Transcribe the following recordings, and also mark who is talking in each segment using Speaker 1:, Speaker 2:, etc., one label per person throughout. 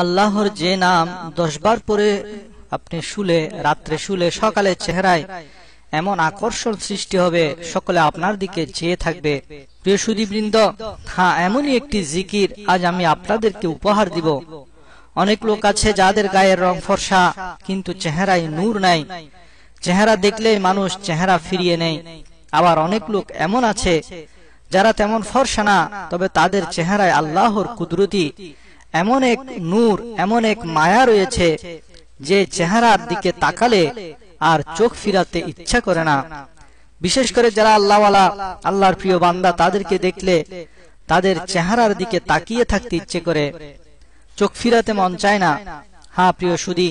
Speaker 1: আল্লাহর যে নাম দশবার পরে আপনি শুলে রাত্রে শুলে সকালে চেহারায় এমন আকর্ষণ সৃষ্টি হবে সকলে আপনার দিকে চেয়ে থাকবে প্রিয় সুদীবৃন্দ হ্যাঁ এমনই একটি জিকির আজ আমি আপনাদেরকে উপহার দিব অনেক লোক আছে যাদের গায়ের রং ফর্সা কিন্তু চেহারায় নূর নাই চেহারা দেখলেই মানুষ চেহারা ফিরিয়ে নেই আবার অনেক লোক এমন আছে যারা তেমন ফর্সা না তবে তাদের চেহারায় আল্লাহর কুদরতি এমন এক নূর এমন এক মায়া রয়েছে যে চেহারার দিকে তাকালে আর চোখ ফিরাতে ইচ্ছা করে না বিশেষ করে যারা আল্লাহওয়ালা আল্লাহর প্রিয় বান্দা তাদেরকে দেখলে তাদের চেহারার দিকে তাকিয়ে থাকতে ইচ্ছে করে চোখ ফিরাতে মন চায় না হা হ্যাঁ, প্রিয় সুদি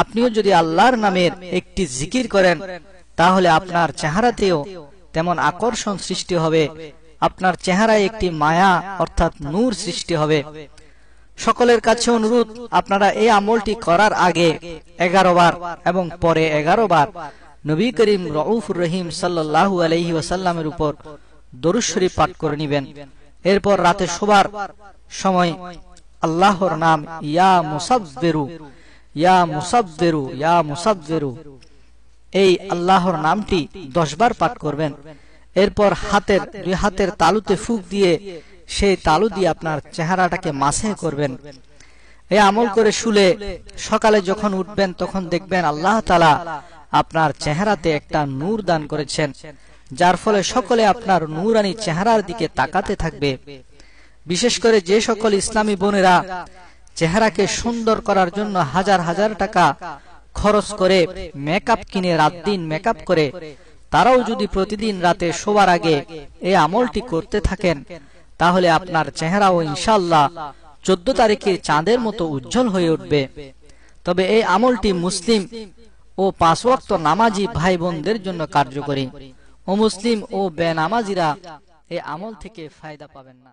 Speaker 1: আপনিও যদি আল্লাহর নামের একটি জিকির করেন তাহলে আপনার চেহারাতেও তেমন আকর্ষণ সৃষ্টি হবে আপনার চেহারায় একটি মায়া অর্থাৎ নূর সৃষ্টি হবে সকলের কাছে অনুরোধ আপনারা এই আমলটি করার আগে এগারো বার এবং পরে এগারো বার নবী করিম রউফুর রহিম সাল্লু আলহি ওয়াসাল্লামের উপর দরুশ্বরী পাঠ করে নিবেন এরপর রাতে শোবার সময় আল্লাহর নাম ইয়া মুসাবেরু ইয়া মুসাবেরু ইয়া মুসাবেরু এই আল্লাহর নামটি দশবার পাঠ করবেন এরপর হাতের দুই হাতের তালুতে ফুক দিয়ে সেই তালু দিয়ে আপনার চেহারাটাকে মাসে করবেন এই আমল করে শুলে সকালে যখন উঠবেন তখন দেখবেন আল্লাহ তালা আপনার চেহারাতে একটা নূর দান করেছেন যার ফলে সকলে আপনার নূরানি চেহারার দিকে তাকাতে থাকবে বিশেষ করে যে সকল ইসলামী বোনেরা চেহারাকে সুন্দর করার জন্য হাজার হাজার টাকা খরচ করে মেকআপ কিনে রাত দিন মেকআপ করে তারাও যদি প্রতিদিন রাতে শোবার আগে এই আমলটি করতে থাকেন তাহলে আপনার চেহারাও ইনশাল্লাহ চোদ্দ তারিখের চাঁদের মতো উজ্জ্বল হয়ে উঠবে তবে এই আমলটি মুসলিম ও পাঁচওয়াক্ত নামাজি ভাই বোনদের জন্য কার্যকরী ও মুসলিম ও বেনামাজিরা এই আমল থেকে ফায়দা পাবেন না